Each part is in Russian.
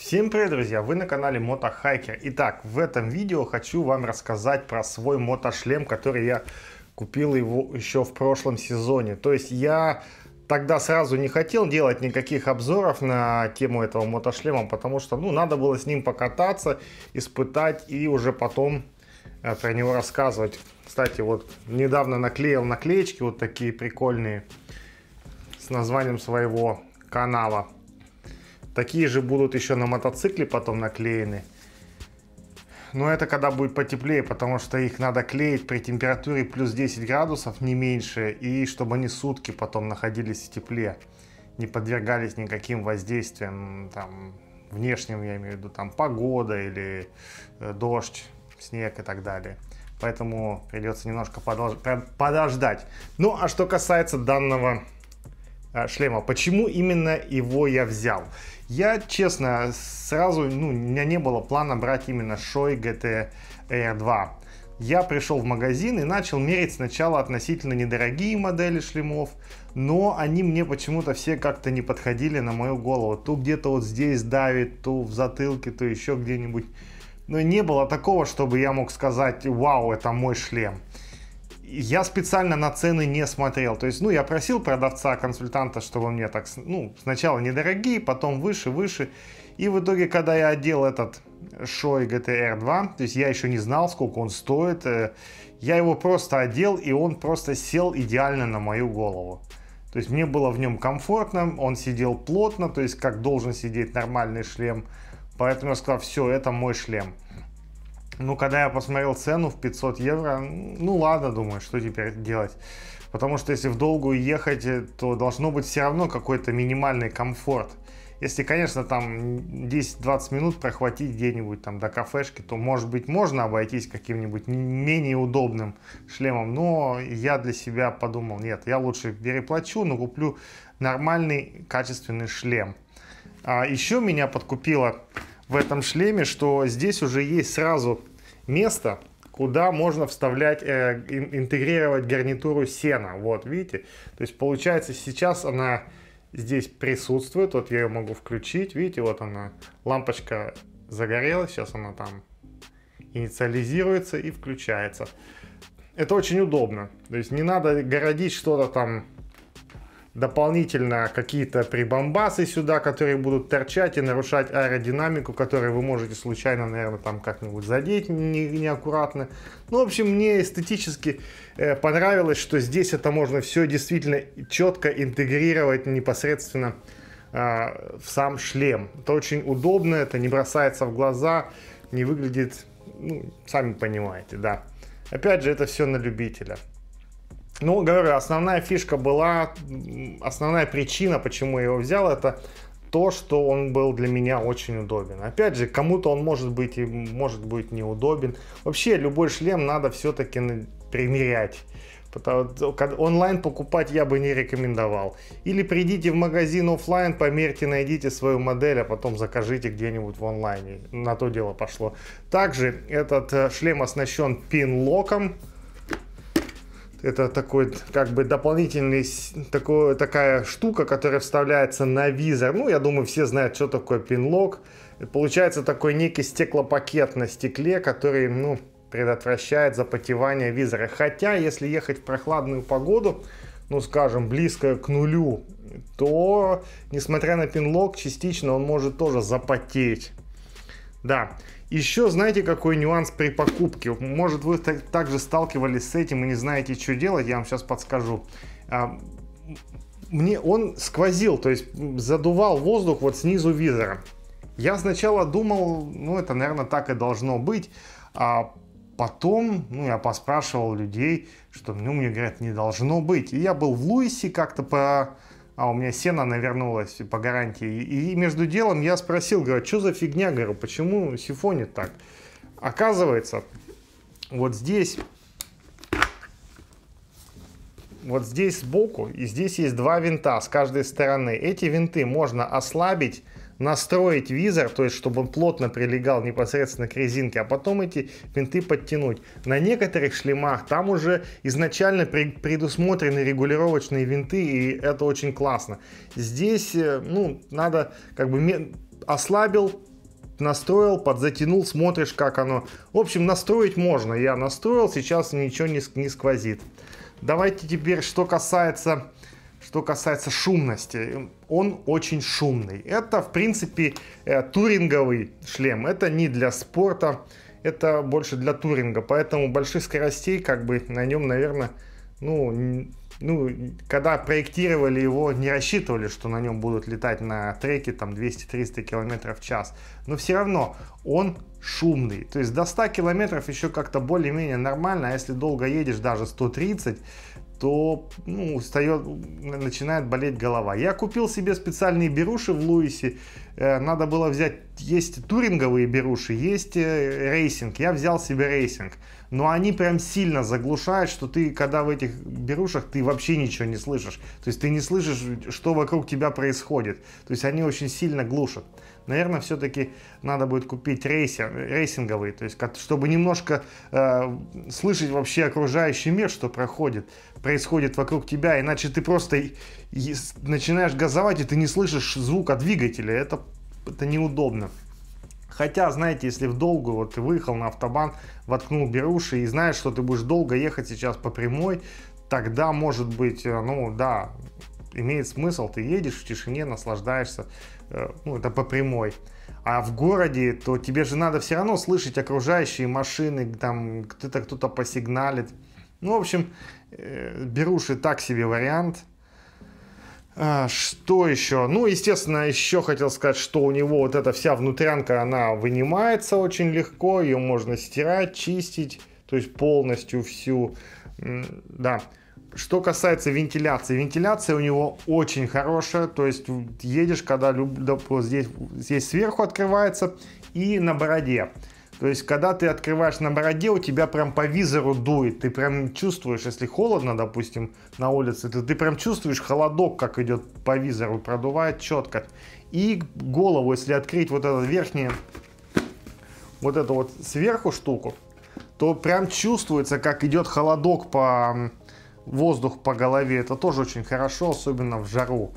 Всем привет, друзья! Вы на канале Мотохайкер. Итак, в этом видео хочу вам рассказать про свой мотошлем, который я купил его еще в прошлом сезоне. То есть я тогда сразу не хотел делать никаких обзоров на тему этого мотошлема, потому что ну, надо было с ним покататься, испытать и уже потом э, про него рассказывать. Кстати, вот недавно наклеил наклеечки вот такие прикольные с названием своего канала. Такие же будут еще на мотоцикле потом наклеены. Но это когда будет потеплее, потому что их надо клеить при температуре плюс 10 градусов, не меньше, и чтобы они сутки потом находились в тепле, не подвергались никаким воздействиям, там, внешним, я имею в виду, там, погода или э, дождь, снег и так далее. Поэтому придется немножко подождать. Ну, а что касается данного э, шлема, почему именно его я взял? Я, честно, сразу, ну, у меня не было плана брать именно Шой GT Air 2. Я пришел в магазин и начал мерить сначала относительно недорогие модели шлемов, но они мне почему-то все как-то не подходили на мою голову. То где-то вот здесь давит, то в затылке, то еще где-нибудь. Но не было такого, чтобы я мог сказать, вау, это мой шлем я специально на цены не смотрел. То есть, ну, я просил продавца, консультанта, чтобы мне так, ну, сначала недорогие, потом выше, выше. И в итоге, когда я одел этот Shoei GTR 2, то есть я еще не знал, сколько он стоит, э, я его просто одел, и он просто сел идеально на мою голову. То есть мне было в нем комфортно, он сидел плотно, то есть как должен сидеть нормальный шлем. Поэтому я сказал, все, это мой шлем. Ну, когда я посмотрел цену в 500 евро, ну ладно, думаю, что теперь делать. Потому что если в долгую ехать, э, то должно быть все равно какой-то минимальный комфорт. Если, конечно, там 10-20 минут прохватить где-нибудь там до кафешки, то, может быть, можно обойтись каким-нибудь менее удобным шлемом. Но я для себя подумал, нет, я лучше переплачу, но куплю нормальный качественный шлем. А еще меня подкупило в этом шлеме, что здесь уже есть сразу место, куда можно вставлять, э, интегрировать гарнитуру сена. Вот, видите? То есть получается сейчас она здесь присутствует. Вот я ее могу включить. Видите, вот она, лампочка загорелась. Сейчас она там инициализируется и включается. Это очень удобно. То есть не надо городить что-то там дополнительно какие-то прибамбасы сюда, которые будут торчать и нарушать аэродинамику, которые вы можете случайно, наверное, там как-нибудь задеть не, неаккуратно. Ну, в общем, мне эстетически э, понравилось, что здесь это можно все действительно четко интегрировать непосредственно э, в сам шлем. Это очень удобно, это не бросается в глаза, не выглядит, ну, сами понимаете, да. Опять же, это все на любителя. Ну, говорю, основная фишка была, основная причина, почему я его взял, это то, что он был для меня очень удобен. Опять же, кому-то он может быть и может быть неудобен. Вообще, любой шлем надо все-таки примерять. Онлайн покупать я бы не рекомендовал. Или придите в магазин офлайн, померьте, найдите свою модель, а потом закажите где-нибудь в онлайне. На то дело пошло. Также этот э, шлем оснащен пин-локом это такой как бы дополнительный такой, такая штука, которая вставляется на визор. Ну, я думаю, все знают, что такое пинлок. Получается такой некий стеклопакет на стекле, который, ну, предотвращает запотевание визора. Хотя, если ехать в прохладную погоду, ну, скажем, близко к нулю, то, несмотря на пинлок, частично он может тоже запотеть. Да. Еще знаете, какой нюанс при покупке? Может, вы также сталкивались с этим и не знаете, что делать, я вам сейчас подскажу. А, мне он сквозил, то есть задувал воздух вот снизу визора. Я сначала думал, ну это, наверное, так и должно быть, а потом, ну, я поспрашивал людей, что, ну, мне говорят, не должно быть. И я был в Луисе как-то по а у меня сена навернулось по гарантии. И между делом я спросил, говорю, что за фигня, говорю, почему сифонит так? Оказывается, вот здесь, вот здесь сбоку, и здесь есть два винта с каждой стороны. Эти винты можно ослабить настроить визор, то есть чтобы он плотно прилегал непосредственно к резинке, а потом эти винты подтянуть. На некоторых шлемах там уже изначально предусмотрены регулировочные винты, и это очень классно. Здесь, э, ну, надо как бы ослабил, настроил, подзатянул, смотришь, как оно. В общем, настроить можно. Я настроил, сейчас ничего не, сквозит. Давайте теперь, что касается что касается шумности, он очень шумный. Это, в принципе, э, туринговый шлем. Это не для спорта, это больше для туринга. Поэтому больших скоростей как бы на нем, наверное, ну, ну, когда проектировали его, не рассчитывали, что на нем будут летать на треке там 200-300 км в час. Но все равно он шумный. То есть до 100 км еще как-то более-менее нормально, а если долго едешь, даже 130, то ну, встает, начинает болеть голова. Я купил себе специальные беруши в Луисе. Э, надо было взять, есть туринговые беруши, есть э, рейсинг. Я взял себе рейсинг. Но они прям сильно заглушают, что ты, когда в этих берушах, ты вообще ничего не слышишь. То есть ты не слышишь, что вокруг тебя происходит. То есть они очень сильно глушат наверное, все-таки надо будет купить рейсер, рейсинговый, то есть как, чтобы немножко э, слышать вообще окружающий мир, что проходит, происходит вокруг тебя, иначе ты просто начинаешь газовать, и ты не слышишь звука двигателя, это, это неудобно. Хотя, знаете, если в долгую, вот ты выехал на автобан, воткнул беруши и знаешь, что ты будешь долго ехать сейчас по прямой, тогда, может быть, э, ну да, имеет смысл, ты едешь в тишине, наслаждаешься Э, ну, это по прямой. А в городе, то тебе же надо все равно слышать окружающие машины, там кто-то кто-то посигналит. Ну, в общем, э, беруши так себе вариант. А, что еще? Ну, естественно, еще хотел сказать, что у него вот эта вся внутрянка, она вынимается очень легко, ее можно стирать, чистить, то есть полностью всю, да. Что касается вентиляции, вентиляция у него очень хорошая, то есть едешь, когда люб... здесь, здесь сверху открывается и на бороде. То есть, когда ты открываешь на бороде, у тебя прям по визору дует. Ты прям чувствуешь, если холодно, допустим, на улице, то ты прям чувствуешь холодок, как идет по визору, продувает четко. И голову, если открыть вот этот верхний, вот эту вот сверху штуку, то прям чувствуется, как идет холодок по воздух по голове. Это тоже очень хорошо, особенно в жару.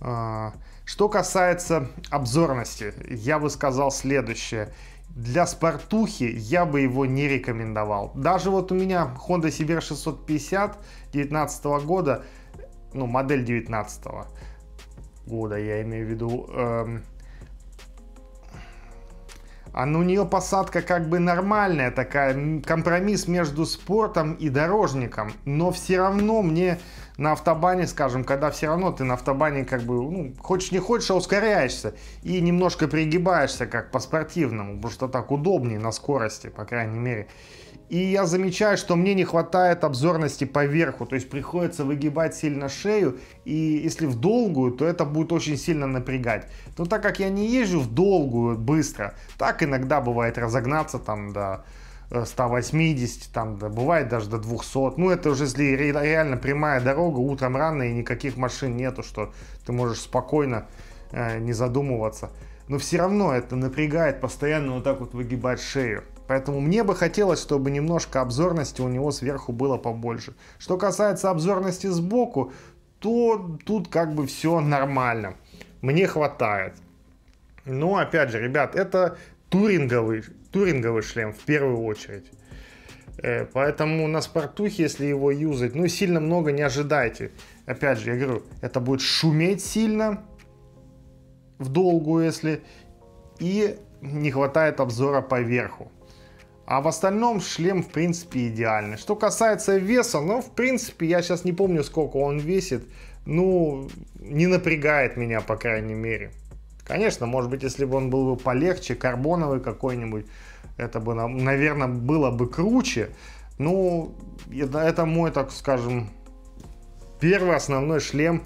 А, что касается обзорности, я бы сказал следующее. Для спортухи я бы его не рекомендовал. Даже вот у меня Honda CBR 650 19 года, ну модель 19 года, я имею в виду, эм, а у ну, нее посадка как бы нормальная такая, компромисс между спортом и дорожником. Но все равно мне на автобане, скажем, когда все равно ты на автобане как бы, ну, хочешь не хочешь, а ускоряешься. И немножко пригибаешься как по-спортивному, потому что так удобнее на скорости, по крайней мере. И я замечаю, что мне не хватает обзорности по верху, то есть приходится выгибать сильно шею, и если в долгую, то это будет очень сильно напрягать. Но так как я не езжу в долгую быстро, так иногда бывает разогнаться там до 180, э, там да, бывает даже до 200. Ну, это уже если реально прямая дорога, утром рано и никаких машин нету, что ты можешь спокойно э, не задумываться. Но все равно это напрягает постоянно вот так вот выгибать шею. Поэтому мне бы хотелось, чтобы немножко обзорности у него сверху было побольше. Что касается обзорности сбоку, то тут как бы все нормально. Мне хватает. Но ну, опять же, ребят, это туринговый, туринговый шлем в первую очередь. Э, поэтому на спортухе, если его юзать, ну сильно много не ожидайте. Опять же, я говорю, это будет шуметь сильно в долгую, если и не хватает обзора по верху. А в остальном шлем, в принципе, идеальный. Что касается веса, ну, в принципе, я сейчас не помню, сколько он весит. Ну, не напрягает меня, по крайней мере. Конечно, может быть, если бы он был бы полегче, карбоновый какой-нибудь, это бы, наверное, было бы круче. Ну, это, это мой, так скажем, первый основной шлем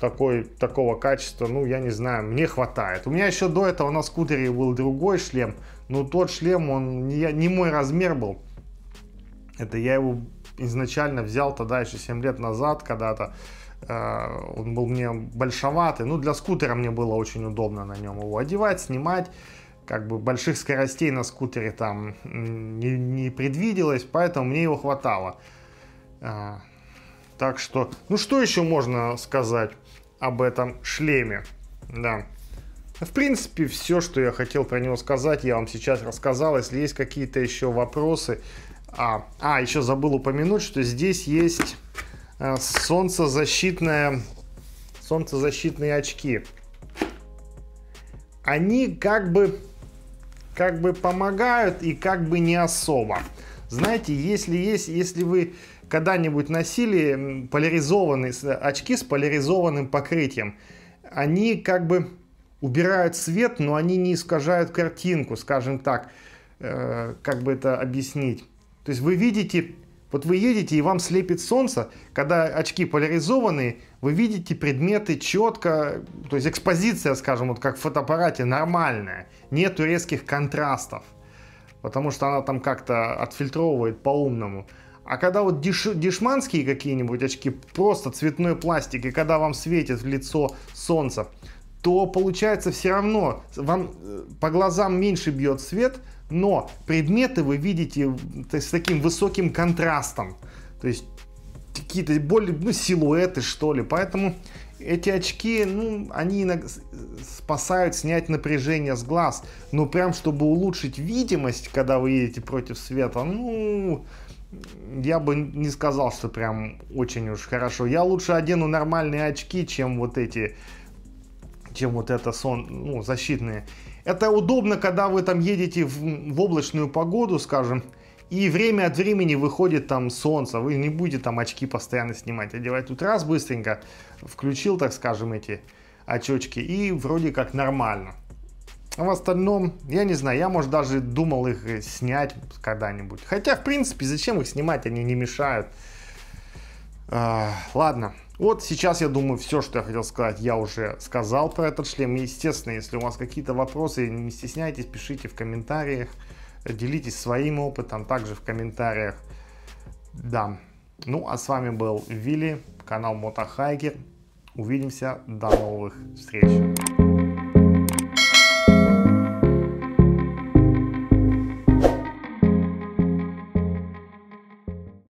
такой, такого качества. Ну, я не знаю, мне хватает. У меня еще до этого на скутере был другой шлем, но ну, тот шлем, он не, не мой размер был. Это я его изначально взял тогда еще 7 лет назад когда-то. Э, он был мне большоватый. Ну, для скутера мне было очень удобно на нем его одевать, снимать. Как бы больших скоростей на скутере там не, не предвиделось, поэтому мне его хватало. Э, так что, ну что еще можно сказать об этом шлеме? Да. В принципе, все, что я хотел про него сказать, я вам сейчас рассказал. Если есть какие-то еще вопросы... А, а, еще забыл упомянуть, что здесь есть э, солнцезащитные солнцезащитные очки. Они как бы, как бы помогают и как бы не особо. Знаете, если есть, если вы когда-нибудь носили поляризованные э, очки с поляризованным покрытием, они как бы убирают свет, но они не искажают картинку, скажем так, э, как бы это объяснить. То есть вы видите, вот вы едете и вам слепит солнце, когда очки поляризованные, вы видите предметы четко, то есть экспозиция, скажем, вот как в фотоаппарате, нормальная, нету резких контрастов, потому что она там как-то отфильтровывает по-умному. А когда вот деш, дешманские какие-нибудь очки, просто цветной пластик, и когда вам светит в лицо солнце, то получается все равно вам э, по глазам меньше бьет свет, но предметы вы видите с таким высоким контрастом. То есть какие-то более, ну, силуэты, что ли. Поэтому эти очки, ну, они спасают снять напряжение с глаз. Но прям, чтобы улучшить видимость, когда вы едете против света, ну, я бы не сказал, что прям очень уж хорошо. Я лучше одену нормальные очки, чем вот эти чем вот это сон, ну, защитные. Это удобно, когда вы там едете в, в облачную погоду, скажем, и время от времени выходит там солнце, вы не будете там очки постоянно снимать, одевать тут раз быстренько, включил, так скажем, эти очечки, и вроде как нормально. А в остальном, я не знаю, я, может, даже думал их э, снять когда-нибудь. Хотя, в принципе, зачем их снимать, они не мешают. А, ладно, вот сейчас, я думаю, все, что я хотел сказать, я уже сказал про этот шлем. И, естественно, если у вас какие-то вопросы, не стесняйтесь, пишите в комментариях, делитесь своим опытом также в комментариях. Да. Ну, а с вами был Вилли, канал Мотохайкер. Увидимся, до новых встреч.